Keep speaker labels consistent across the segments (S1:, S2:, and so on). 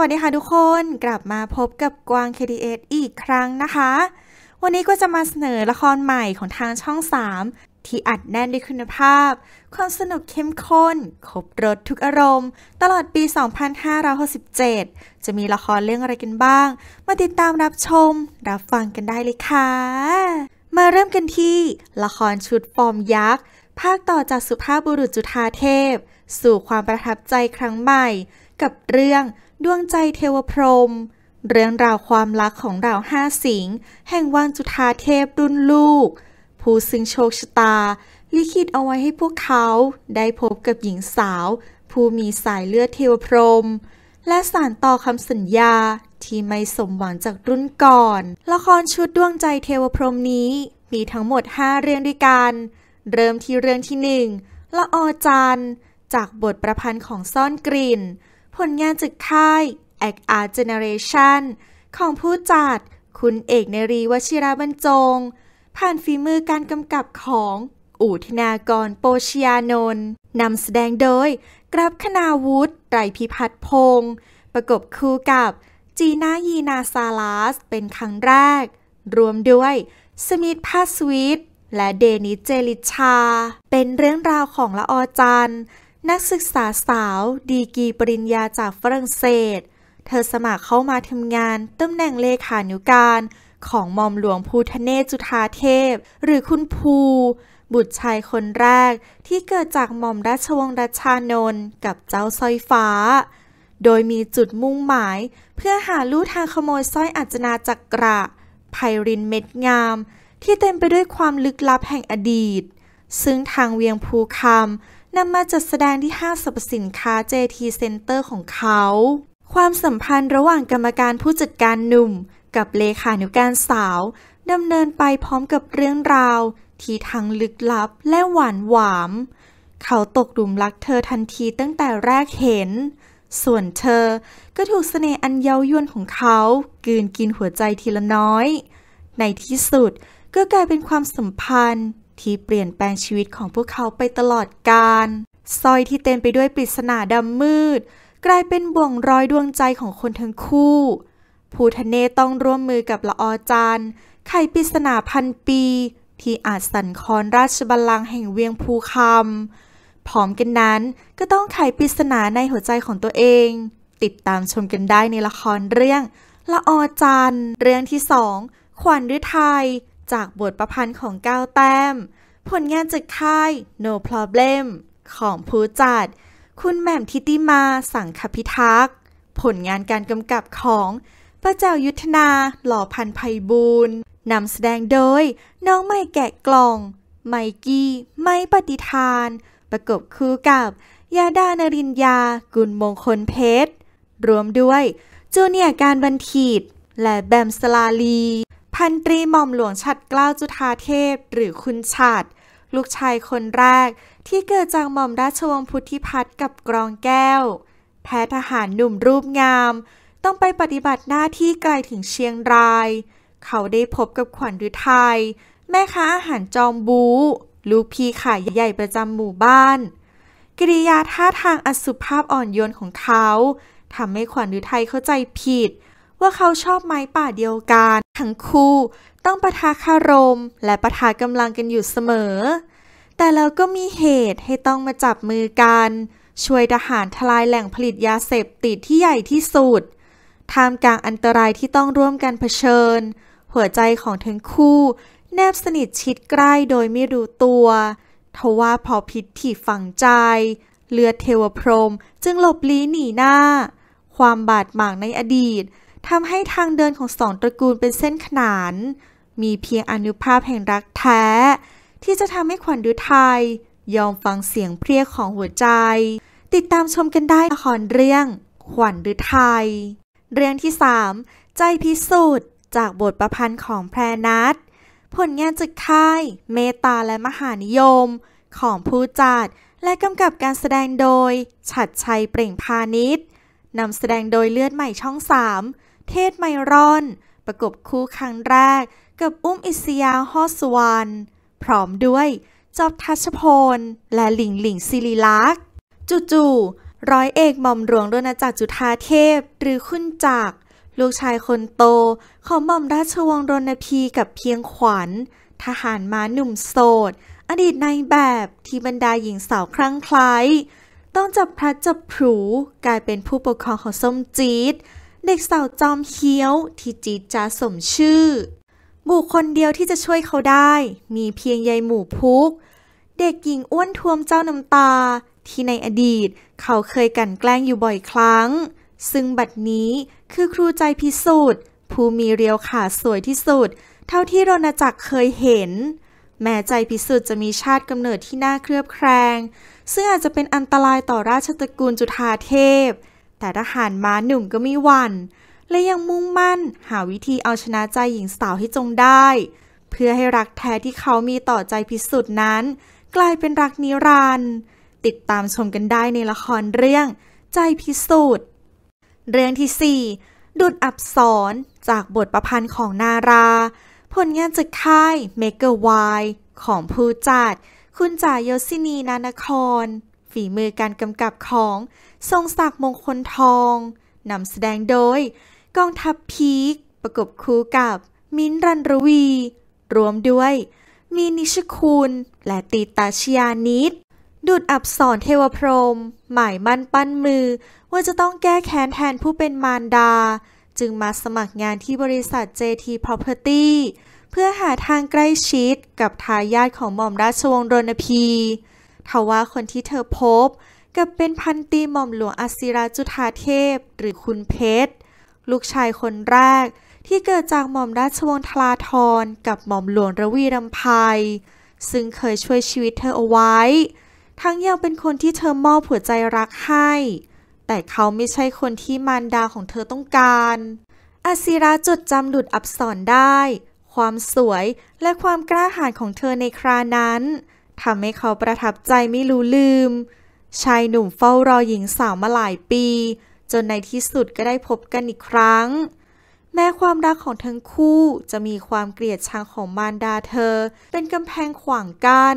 S1: วัสดีค่ะทุกคน กลับมาพบกับกวาง KDS อีกครั้งนะคะ วันนี้ก็จะมาเสนอละครใหม่ของทางช่อง 3 ที่อัดแน่นด้วยคุณภาพ ความสนุกเข้มข้น ครบรถทุกอารมณ์ ตลอดปี 2567 จะมีละครเรื่องอะไรกันบ้าง มาติดตามรับชม รับฟังกันได้เลยค่ะ มาเริ่มกันที่ ละครชุดฟอร์มยักษ์ ภาคต่อจากสุภาพบุรุษจุธาเทพ สู่ความประทับใจครั้งใหม่กับเรื่องดวงใจเทวพรมเรื่องราวความรักของดาวห้าสิงห์แห่งวังจุธาเทพรุ่นลูก ผู้ซึ่งโชคชะตาลิขิตเอาไว้ให้พวกเขาได้พบกับหญิงสาวผู้มีสายเลือดเทวพรมและสานต่อคำสัญญาที่ไม่สมหวังจากรุ่นก่อน ละครชุดดวงใจเทวพรมนี้มีทั้งหมด 5 เรื่องด้วยกันเริ่มที่เรื่องที่1ละออจันจากบทประพันธ์ของซ่อนกลิ่นผลงานจากค่าย Act Art Generation ของผู้จัดคุณเอกนรีวชิระบรรจง ผ่านฝีมือการกำกับของอูทธนากรโปชยานนท์นำแสดงโดยกรับคณาวุฒิไตรพิพัฒน์พงศ์ประกบคู่กับจีน่ายีนาซาลาส เป็นครั้งแรก รวมด้วย สมิธพาสวิตและเดนิสเจลิชา เป็นเรื่องราวของละออจันทร์นักศึกษาสาวดีกีปริญญาจากฝรั่งเศส เธอสมัครเข้ามาทำงานตำแหน่งเลขานุการของมอมหลวงภูทเนศจุธาเทพ หรือคุณภู บุตรชายคนแรกที่เกิดจากหม่อมราชวงศ์รัชานนท์กับเจ้าสร้อยฟ้า โดยมีจุดมุ่งหมาย เพื่อหาลู่ทางขโมยสร้อยอัจนาจักระไพรินเม็ดงาม ที่เต็มไปด้วยความลึกลับแห่งอดีต ซึ่งทางเวียงภูคำนำมาจัดแสดงที่ห้างสรรพสินค้า JT Center ของเขา ความสัมพันธ์ระหว่างกรรมการผู้จัดการหนุ่มกับเลขานุการสาวดำเนินไปพร้อมกับเรื่องราว ที่ทั้งลึกลับและหวานหวาม เขาตกหลุมรักเธอทันทีตั้งแต่แรกเห็น ส่วนเธอก็ถูกเสน่ห์อันเย้ายวนของเขากืนกินหัวใจทีละน้อย ในที่สุดก็กลายเป็นความสัมพันธ์ที่เปลี่ยนแปลงชีวิตของพวกเขาไปตลอดกาลซอยที่เต็มไปด้วยปริศนาดำมืด กลายเป็นบ่วงรอยดวงใจของคนทั้งคู่ภูทะเนต้องร่วมมือกับละออจันไขปริศนาพันปี ที่อาจสั่นคลอนราชบัลลังก์แห่งเวียงภูคำพร้อมกันนั้นก็ต้องไขปริศนาในหัวใจของตัวเอง ติดตามชมกันได้ในละครเรื่อง ละออจันเรื่องที่สองขวัญฤทัยจากบทประพันธ์ของก้าวแต้ม ผลงานจากค่าย No Problem ของผู้จัด คุณแหม่มทิติมาสังคพิทักษ์ ผลงานการกำกับของประเจ้ายุทธนาหล่อพันภัยบูรณ์นำแสดงโดยน้องไม่แกะกล่อง ไมกี้ไม่ปฏิทาน ประกบคู่กับยาดานรินยากุลมงคลเพชร รวมด้วยจูเนียการบันทีดและแบมสลาลีพันตรีหม่อมหลวงชัดกล้าวจุธาเทพหรือคุณชัด ลูกชายคนแรกที่เกิดจากหม่อมราชวงศ์พุทธิพัฒน์กับกรองแก้ว แพทยทหารหนุ่มรูปงาม ต้องไปปฏิบัติหน้าที่ไกลถึงเชียงราย เขาได้พบกับขวัญฤทัยแม่ค้าอาหารจอมบูลูกพี่ขายใหญ่ประจำหมู่บ้าน กิริยาท่าทางอสุภาพอ่อนโยนของเขาทำให้ขวัญฤทัยเข้าใจผิดว่าเขาชอบไม้ป่าเดียวกัน ทั้งคู่ต้องประทะคารม และประทะกำลังกันอยู่เสมอ แต่แล้วก็มีเหตุให้ต้องมาจับมือกัน ช่วยทหารทลายแหล่งผลิตยาเสพติดที่ใหญ่ที่สุดท่ามกลางอันตรายที่ต้องร่วมกันเผชิญ หัวใจของทั้งคู่ แนบสนิทชิดใกล้โดยไม่รู้ตัวทว่าพอพิษที่ฝังใจ เลือดเทวพรมจึงหลบลี้หนีหน้า ความบาดหมางในอดีตทำให้ทางเดินของสองตระกูลเป็นเส้นขนาน มีเพียงอนุภาพแห่งรักแท้ ที่จะทำให้ขวัญไทย ยอมฟังเสียงเพรียกของหัวใจ ติดตามชมกันได้ละครเรื่อง ขวัญไทย เรื่องที่ 3 ใจพิสูจน์จากบทประพันธ์ของแพรนัทผลงานจึกค่าย เมตาและมหานิยม ของผู้จัดและกำกับการแสดงโดย ฉัดชัยเปล่งพาณิชย์นำแสดงโดยเลือดใหม่ช่องสามเทศไมรอนประกบคู่ครั้งแรกกับอุ้มอิสยาฮอสวรรพร้อมด้วยจอบทัชพลและหลิงหลิงซิริลักษ์จู่ๆร้อยเอกหม่อมหลวงดนจักรจุธาเทพหรือคุณจักลูกชายคนโตของหม่อมราชวงศ์รณพีกับเพียงขวัญ ทหารม้าหนุ่มโสดอดีตนายแบบที่บรรดาหญิงสาวคลั่งไคล้ต้องจับพระจับผูกลายเป็นผู้ปกครองของส้มจีดเด็กสาวจอมเคี้ยว ที่จีจาสมชื่อ บุคคลเดียวที่จะช่วยเขาได้ มีเพียงยายหมู่พุก เด็กหญิงอ้วนท้วมเจ้าน้ำตา ที่ในอดีตเขาเคยกันแกล้งอยู่บ่อยครั้ง ซึ่งบัดนี้คือครูใจพิสูจน์ผู้มีเรียวขาสวยที่สุด เท่าที่รณจักรเคยเห็น แม่ใจพิสูจน์จะมีชาติกำเนิดที่น่าเครือบแคลงซึ่งอาจจะเป็นอันตรายต่อราชตระกูลจุฑาเทพแต่ทหารม้าหนุ่มก็ไม่วัน และยังมุ่งมั่นหาวิธีเอาชนะใจหญิงสาวให้จงได้ เพื่อให้รักแท้ที่เขามีต่อใจพิสุทธ์นั้น กลายเป็นรักนิรันด์ติดตามชมกันได้ในละครเรื่องใจพิสูจน์เรื่องที่ 4 ดุดอับสนจากบทประพันธ์ของนาราผลงานจากค่ายเมกเกอร์ไวของผู้จัด คุณจ่ายโยซินีนานครฝีมือการกำกับของ ทรงศักดิ์มงคลทอง นำแสดงโดยกองทัพพีค ประกบคู่กับมิ้นรันรวี รวมด้วย มีนิชคุณ และตีตาชยานิดดุดอับสอนเทวพรมหมายมั่นปั้นมือ ว่าจะต้องแก้แค้นแทนผู้เป็นมารดา จึงมาสมัครงานที่บริษัท JT Property เพื่อหาทางใกล้ชิดกับทายาทของหม่อมราชวงศ์รณพีทว่าคนที่เธอพบกับเป็นพันตีหม่อมหลวงอศิราจุธาเทพหรือคุณเพชร ลูกชายคนแรก ที่เกิดจากหม่อมราชวงศ์ทลาธรกับหม่อมหลวงระวีรำไพซึ่งเคยช่วยชีวิตเธอเอาไว้ ทั้งยังเป็นคนที่เธอมอบหัวใจรักให้ แต่เขาไม่ใช่คนที่มารดาของเธอต้องการอาศิราจดจำดุดอับสอนได้ ความสวยและความกล้าหาญของเธอในครานั้นทำให้เขาประทับใจไม่รู้ลืม ชายหนุ่มเฝ้ารอหญิงสาวมาหลายปี จนในที่สุดก็ได้พบกันอีกครั้ง แม้ความรักของทั้งคู่จะมีความเกลียดชังของมารดาเธอ เป็นกำแพงขวางกัน้น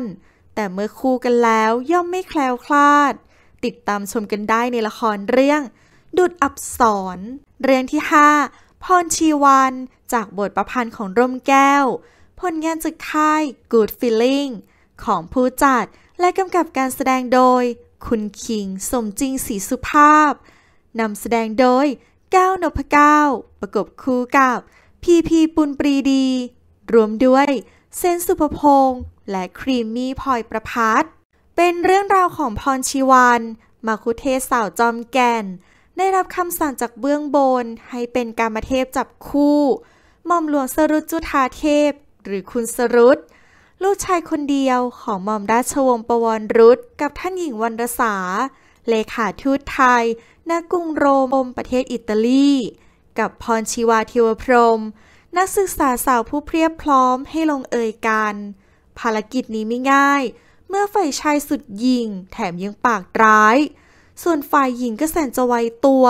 S1: แต่เมื่อคู่กันแล้วย่อมไม่แคล้วคลาด ติดตามชมกันได้ในละครเรื่อง ดุดอับสอน เรื่องที่ 5พรชีวันจากบทประพันธ์ของร่มแก้วผลงานจากค่าย Good Feeling ของผู้จัดและกำกับการแสดงโดย คุณคิงสมจริงสีสุภาพนำแสดงโดยก้าวนพก้าวประกบคู่กับพีพีปุนปรีดี รวมด้วยเซนสุภพงษ์และครีมมี่พลอยประพัดเป็นเรื่องราวของพรชีวันมาคุเทศสาวจอมแก่น ได้รับคำสั่งจากเบื้องบนให้เป็นการมาเทพจับคู่หม่อมหลวงสรุตจุธาเทพ หรือคุณสรุตลูกชายคนเดียวของหม่อมราชวงศ์ปวรรุธกับท่านหญิงวรรษาเลขาทูตไทย ณ กรุงโรมประเทศอิตาลี กับพรชีวาเทวพรม นักศึกษาสาวผู้เพียบพร้อมให้ลงเอยกัน ภารกิจนี้ไม่ง่าย เมื่อฝ่ายชายสุดยิงแถมยังปากร้าย ส่วนฝ่ายหญิงก็แสนจะไวตัว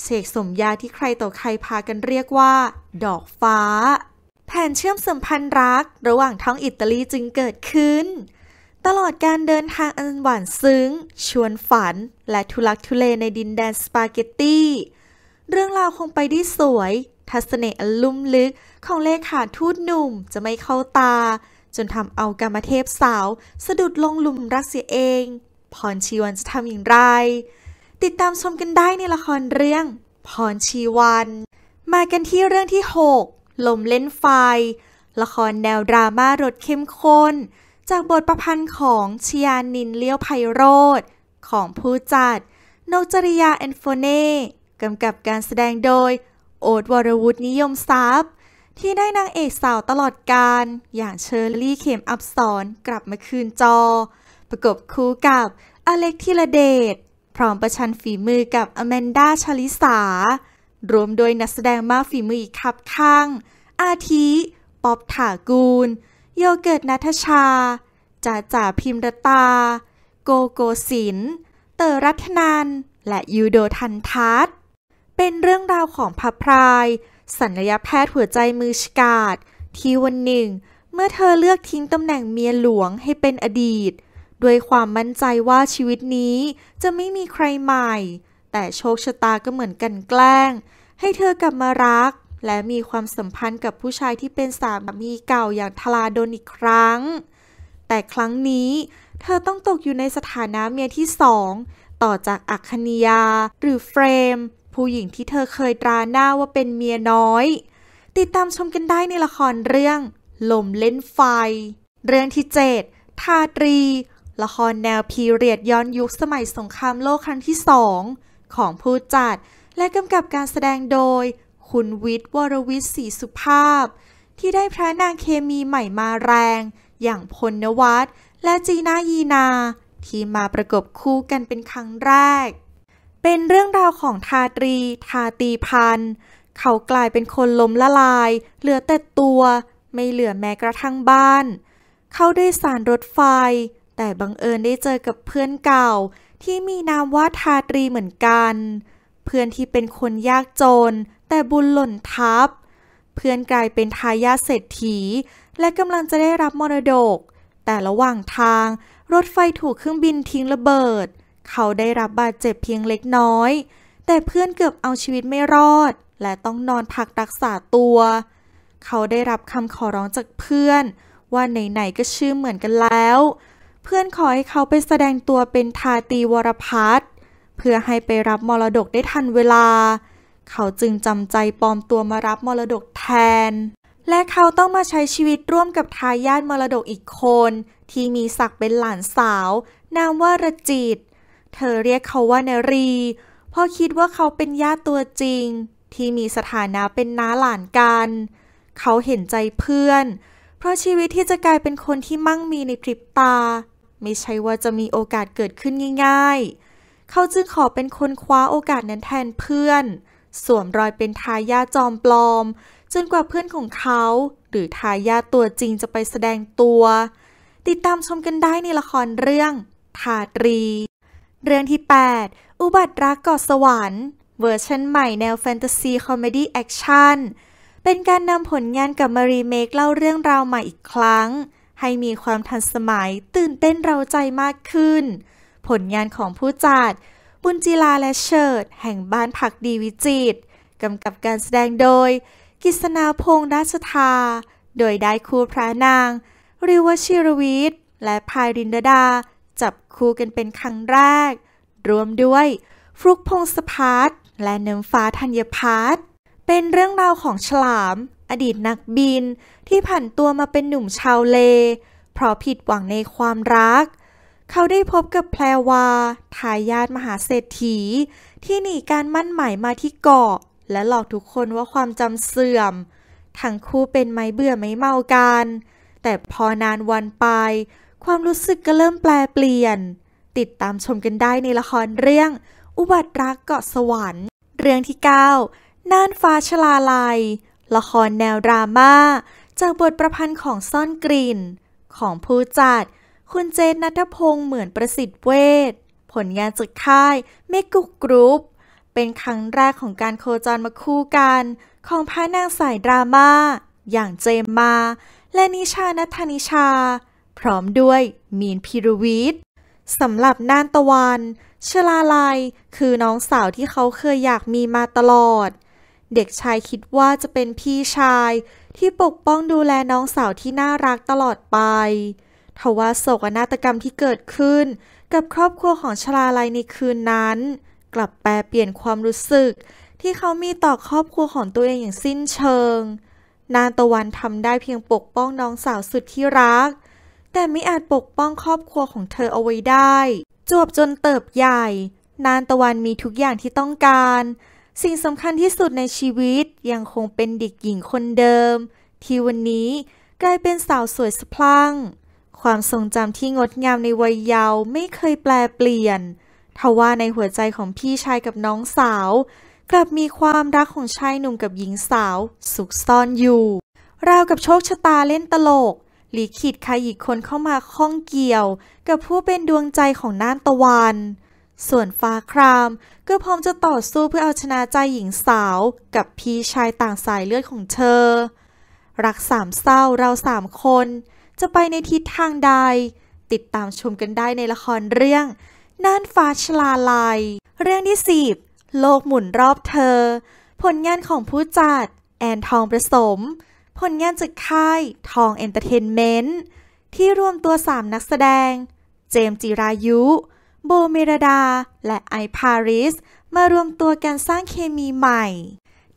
S1: เสกสมยาที่ใครต่อใครพากันเรียกว่า ดอกฟ้าแผนเชื่อมสัมพันธ์รัก ระหว่างท้องอิตาลีจึงเกิดขึ้น ตลอดการเดินทางอันหวานซึ้ง ชวนฝันและทุลักทุเลในดินแดนสปาเกตตี้ เรื่องราวคงไปได้สวย ทัศเนอันลุ่มลึกของเลขาทูตหนุ่ม จะไม่เข้าตา จนทำเอากามเทพสาว สะดุดลงหลุมรักเสียเอง พรชีวันจะทำอย่างไร ติดตามชมกันได้ในละครเรื่อง พรชีวัน มากันที่เรื่องที่6ลมเล่นไฟ ละครแนวดราม่ารสเข้มข้น จากบทประพันธ์ของชียานินเลี้ยวไพโรธของผู้จัดนกจริยาแอนโฟเน่ กำกับการแสดงโดยโอดวรวุฒินิยมทรัพย์ ที่ได้นางเอกสาวตลอดการอย่างเชอร์รี่เข็มอับสอนกลับมาคืนจอ ประกบคู่กับอเล็กทิระเดชพร้อมประชันฝีมือกับอแมนดาชลิสารวมโดยนักแสดงมากฝีมืออีกคับข้าง อาทิป๊อบถากูล โยเกิร์ตนัทชาจ่าจ่าพิมรตา โกโกศิน เตอรัตนานและยูโดทันทัศเป็นเรื่องราวของพระพรายสัญญาแพทย์หัวใจมือฉกาดที่วันหนึ่งเมื่อเธอเลือกทิ้งตำแหน่งเมียหลวงให้เป็นอดีต ด้วยความมั่นใจว่าชีวิตนี้จะไม่มีใครใหม่แต่โชคชะตาก็เหมือนกันแกล้งให้เธอกลับมารัก และมีความสัมพันธ์กับผู้ชายที่เป็นสามีเก่าอย่างทลาดนอีกครั้ง แต่ครั้งนี้เธอต้องตกอยู่ในสถานะเมียที่สองต่อจากอัคนียาหรือเฟรม ผู้หญิงที่เธอเคยตราหน้าว่าเป็นเมียน้อย ติดตามชมกันได้ในละครเรื่องลมเล่นไฟ เรื่องที่ 7 ทาตรี ละครแนวพีเรียดย้อนยุคสมัยสงครามโลกครั้งที่สองของผู้จัดและกำกับการแสดงโดย คุณวิทย์วรวิทย์ศรีสุภาพ ที่ได้พระนางเคมีใหม่มาแรง อย่างพลนวัตและจีนายีนา ที่มาประกบคู่กันเป็นครั้งแรก เป็นเรื่องราวของทาตรี ทาตีพันเขากลายเป็นคนล้มละลาย เหลือแต่ตัว ไม่เหลือแม้กระทั่งบ้าน เขาได้สารรถไฟ แต่บังเอิญได้เจอกับเพื่อนเก่าที่มีนามว่าทาตรีเหมือนกัน เพื่อนที่เป็นคนยากจน แต่บุญหล่นทับ เพื่อนกลายเป็นทายาทเศรษฐี และกำลังจะได้รับมรดก แต่ระหว่างทางรถไฟถูกเครื่องบินทิ้งระเบิด เขาได้รับบาดเจ็บเพียงเล็กน้อย แต่เพื่อนเกือบเอาชีวิตไม่รอด และต้องนอนพักรักษาตัว เขาได้รับคำขอร้องจากเพื่อน ว่าไหนๆก็ชื่อเหมือนกันแล้วเพื่อนขอให้เขาไปแสดงตัวเป็นทาตีวรพัฒเพื่อให้ไปรับมรดกได้ทันเวลา เขาจึงจำใจปลอมตัวมารับมรดกแทน และเขาต้องมาใช้ชีวิตร่วมกับทายาทมรดกอีกคน ที่มีศักดิ์เป็นหลานสาว นามว่ารจิตเธอเรียกเขาว่านรี เพราะคิดว่าเขาเป็นญาติตัวจริง ที่มีสถานะเป็นน้าหลานกัน เขาเห็นใจเพื่อน เพราะชีวิตที่จะกลายเป็นคนที่มั่งมีในพริบตาไม่ใช่ว่าจะมีโอกาสเกิดขึ้นง่ายๆ เขาจึงขอเป็นคนคว้าโอกาสนั้นแทนเพื่อน สวมรอยเป็นทายาจอมปลอม จนกว่าเพื่อนของเขา หรือทายาตัวจริงจะไปแสดงตัว ติดตามชมกันได้ในละครเรื่องทาตรี เรื่องที่ 8 อุบัติรักกอดสวรรค์ เวอร์ชันใหม่แนวแฟนตาซีคอมเมดี้แอคชั่น เป็นการนำผลงานกับมารีเมคเล่าเรื่องราวใหม่อีกครั้งให้มีความทันสมัยตื่นเต้นเราใจมากขึ้น ผลงานของผู้จัด บุญจิลาและเชิดแห่งบ้านผักดีวิจิตกำกับการแสดงโดยกิษณาพงษ์ราชทา โดยได้คู่พระนาง ริวชิรวิทย์และพายรินดดา จับคู่กันเป็นครั้งแรก รวมด้วยฟลุกพงศพัฒและเนิมฟ้าธัญพัฒน์เป็นเรื่องราวของฉลามอดีตนักบินที่ผันตัวมาเป็นหนุ่มชาวเลเพราะผิดหวังในความรัก เขาได้พบกับแพรวา ทายาทมหาเศรษฐีที่หนีการมั่นหมายมาที่เกาะและหลอกทุกคนว่าความจำเสื่อม ทั้งคู่เป็นไม้เบื่อไม่เมากัน แต่พอนานวันไปความรู้สึกก็เริ่มแปลเปลี่ยน ติดตามชมกันได้ในละครเรื่อง อุบัติรักเกาะสวรรค์ เรื่องที่ 9 น่านฟ้าชลาลัยละครแนวดราม่าจากบทประพันธ์ของซ่อนกลิ่น ของผู้จัดคุณเจนนัทพงศ์เหมือนประสิทธิ์เวทผลงานจากค่ายเมกุกกรุ๊ปเป็นครั้งแรกของการโคจรมาคู่กัน ของพระนางสายดราม่าอย่างเจมมา และนิชานัทนิชา พร้อมด้วยมีนพิรวิทย์สำหรับน่านตะวัน ชลาลัย คือน้องสาวที่เขาเคยอยากมีมาตลอดเด็กชายคิดว่าจะเป็นพี่ชายที่ปกป้องดูแลน้องสาวที่น่ารักตลอดไป ทว่าโศกนาฏกรรมที่เกิดขึ้น กับครอบครัวของชลาลัยในคืนนั้น กลับแปลเปลี่ยนความรู้สึก ที่เขามีต่อครอบครัวของตัวเองอย่างสิ้นเชิง นานตะวันทำได้เพียงปกป้องน้องสาวสุดที่รัก แต่ไม่อาจปกป้องครอบครัวของเธอเอาไว้ได้ จวบจนเติบใหญ่ นานตะวันมีทุกอย่างที่ต้องการสิ่งสำคัญที่สุดในชีวิตยังคงเป็นเด็กหญิงคนเดิม ที่วันนี้ กลายเป็นสาวสวยสะพรั่งความทรงจำที่งดงามในวัยเยาว์ไม่เคยแปลเปลี่ยนทว่าในหัวใจของพี่ชายกับน้องสาว กลับมีความรักของชายหนุ่มกับหญิงสาว สุกซ่อนอยู่ ราวกับโชคชะตาเล่นตลกหลีขีดใครอีกคนเข้ามาข้องเกี่ยว กับผู้เป็นดวงใจของน่านตะวันส่วนฟ้าครามก็พร้อมจะต่อสู้เพื่อเอาชนะใจหญิงสาวกับพี่ชายต่างสายเลือดของเธอ รักสามเศร้าเราสามคน จะไปในทิศทางใด ติดตามชมกันได้ในละครเรื่องน่านฟ้าชลาลายเรื่องที่สิบโลกหมุนรอบเธอ ผลงานของผู้จัด แอนทองประสม ผลงานจากค่าย ทองเอนเตอร์เทนเมนต์ที่รวมตัวสามนักแสดง เจมจิรายุโบเมรดาและไอพาริสมารวมตัวกันสร้างเคมีใหม่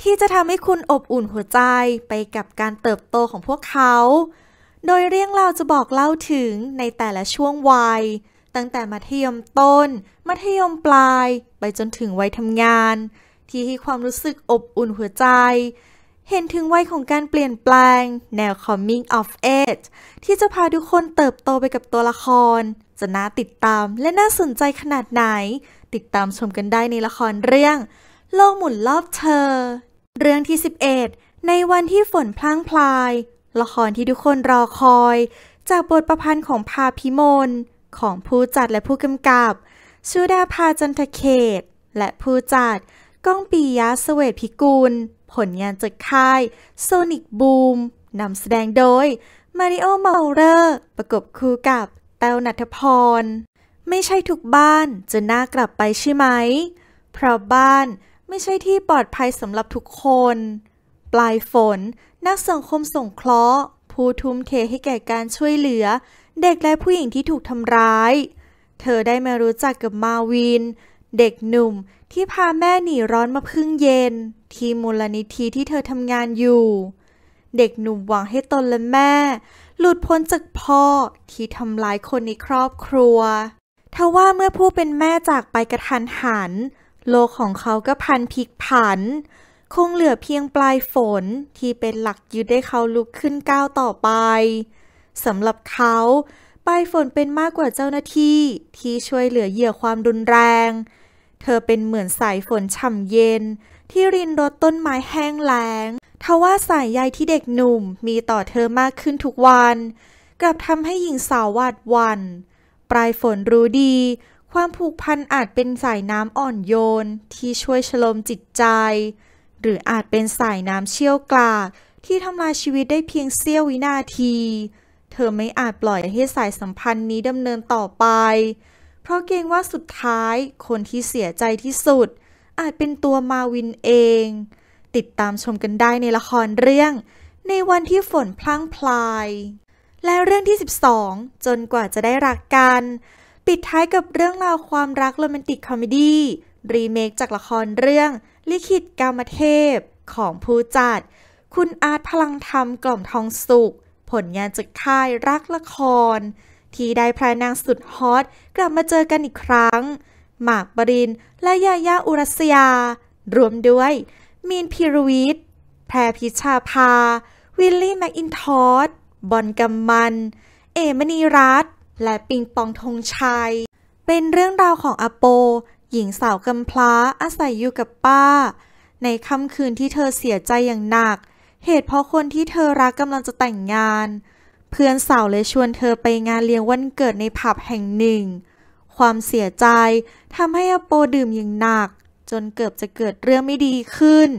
S1: ที่จะทำให้คุณอบอุ่นหัวใจไปกับการเติบโตของพวกเขา โดยเรื่องราวจะบอกเล่าถึงในแต่ละช่วงวัย ตั้งแต่มัธยมต้น มัธยมปลายไปจนถึงวัยทำงาน ที่ให้ความรู้สึกอบอุ่นหัวใจ เห็นถึงวัยของการเปลี่ยนแปลง แนว coming of age ที่จะพาทุกคนเติบโตไปกับตัวละครจะน่าติดตามและน่าสนใจขนาดไหน ติดตามชมกันได้ในละครเรื่อง โลกหมุนรอบเธอ เรื่องที่ 11 ในวันที่ฝนพลางพลาย ละครที่ทุกคนรอคอย จากบทประพันธ์ของพาพิมลของผู้จัดและผู้กำกับ ชูดาพาจันทเขต และผู้จัด ก้องปียะเสวทพิกุลผลงานจากค่าย โซนิกบูมนำแสดงโดยมาริโอเมาเลอร์ประกบคู่กับแต้วนัทพร ไม่ใช่ทุกบ้านจะน่ากลับไปใช่ไหม เพราะบ้านไม่ใช่ที่ปลอดภัยสำหรับทุกคน ปลายฝน นักสังคมสงเคราะห์ผู้ทุ่มเทให้แก่การช่วยเหลือ เด็กและผู้หญิงที่ถูกทำร้าย เธอได้มารู้จักกับมาวิน เด็กหนุ่มที่พาแม่หนีร้อนมาพึ่งเย็น ที่มูลนิธิที่เธอทำงานอยู่เด็กหนุ่มหวังให้ตนและแม่ หลุดพ้นจากพ่อ ที่ทำลายคนในครอบครัว ทว่าเมื่อผู้เป็นแม่จากไปกระทันหันโลกของเขาก็พันพลิกผัน คงเหลือเพียงปลายฝนที่เป็นหลักยึดให้เขาลุกขึ้นก้าวต่อไปสำหรับเขาปลายฝนเป็นมากกว่าเจ้าหน้าที่ ที่ช่วยเหลือเหยื่อความรุนแรง เธอเป็นเหมือนสายฝนฉ่ำเย็นที่รินรดต้นไม้แห้งแล้ง ทว่าสายใยที่เด็กหนุ่มมีต่อเธอมากขึ้นทุกวัน กลับทำให้หญิงสาววาดวัน ปลายฝนรู้ดี ความผูกพันอาจเป็นสายน้ำอ่อนโยนที่ช่วยชโลมจิตใจ หรืออาจเป็นสายน้ำเชี่ยวกรากที่ทำลายชีวิตได้เพียงเสี้ยววินาที เธอไม่อาจปล่อยให้สายสัมพันธ์นี้ดำเนินต่อไป เพราะเกรงว่าสุดท้ายคนที่เสียใจที่สุดอาจเป็นตัวมาวินเอง ติดตามชมกันได้ในละครเรื่อง ในวันที่ฝนพลั้งพลาย และเรื่องที่ 12 จนกว่าจะได้รักกัน ปิดท้ายกับเรื่องราวความรักโรแมนติกคอมเมดี้รีเมคจากละครเรื่อง ลิขิตกามเทพ ของผู้จัด คุณอาร์ตพลังธรรมกล่อมทองสุข ผลงานจากค่ายรักละคร ที่ได้พระนางสุดฮอต กลับมาเจอกันอีกครั้งหมากบริน และยายาอุรัสยา รวมด้วยมีนพิรวิทย์แพรพิชาภาวิลลี่แมคกอินทอสบอลกัมมัน เอมณีรัตและปิงปองธงชัย เป็นเรื่องราวของอโป หญิงสาวกำพร้าอาศัยอยู่กับป้า ในค่ำคืนที่เธอเสียใจอย่างหนัก เหตุเพราะคนที่เธอรักกำลังจะแต่งงาน เพื่อนสาวเลยชวนเธอไปงานเลี้ยงวันเกิดในผับแห่งหนึ่งความเสียใจทำให้อโปดื่มอย่างหนัก จนเกือบจะเกิดเรื่องไม่ดีขึ้น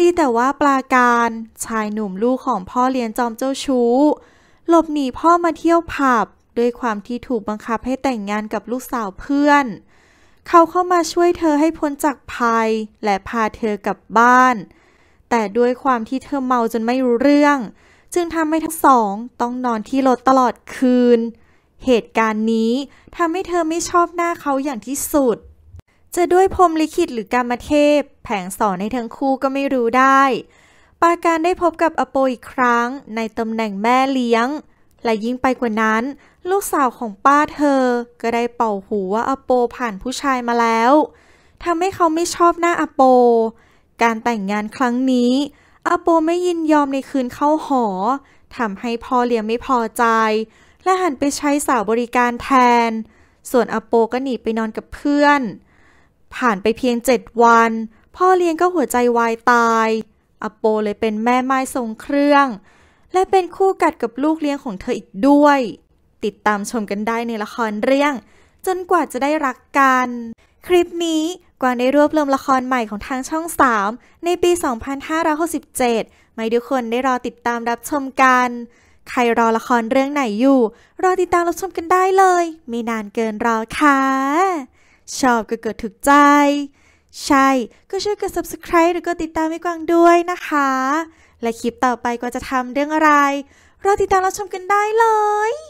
S1: ดีแต่ว่าปลาการชายหนุ่มลูกของพ่อเลี้ยงจอมเจ้าชู้ หลบหนีพ่อมาเที่ยวผับด้วยความที่ถูกบังคับให้แต่งงานกับลูกสาวเพื่อน เขาเข้ามาช่วยเธอให้พ้นจากภัยและพาเธอกลับบ้าน แต่ด้วยความที่เธอเมาจนไม่รู้เรื่อง จึงทำให้ทั้งสองต้องนอนที่รถตลอดคืนเหตุการณ์นี้ทำให้เธอไม่ชอบหน้าเขาอย่างที่สุด จะด้วยพรมลิขิตหรือกรรมเทพ แผงสอนในทั้งคู่ก็ไม่รู้ได้ ปาการได้พบกับอโปอีกครั้งในตำแหน่งแม่เลี้ยง และยิ่งไปกว่านั้น ลูกสาวของป้าเธอก็ได้เป่าหูว่าอโปผ่านผู้ชายมาแล้วทำให้เขาไม่ชอบหน้าอโป การแต่งงานครั้งนี้อโปไม่ยินยอมในคืนเข้าหอทำให้พ่อเลี้ยงไม่พอใจและหันไปใช้สาวบริการแทน ส่วนอโปก็หนีไปนอนกับเพื่อน ผ่านไปเพียงเจ็ดวัน พ่อเลี้ยงก็หัวใจวายตาย อโปเลยเป็นแม่ไม้ทรงเครื่อง และเป็นคู่กัดกับลูกเลี้ยงของเธออีกด้วย ติดตามชมกันได้ในละครเรื่อง จนกว่าจะได้รักกัน คลิปนี้กวางได้รวบรวมละครใหม่ของทางช่อง 3 ในปี 2567 ไม่ทุกคนได้รอติดตามรับชมกันใครรอละครเรื่องไหนอยู่ รอติดตามรับชมกันได้เลย ไม่นานเกินรอค่ะ ชอบก็เกิดถึกใจ ใช่ ก็ช่วยกด subscribe หรือกดติดตามไม่กวางด้วยนะคะ และคลิปต่อไปก็จะทำเรื่องอะไร รอติดตามรับชมกันได้เลย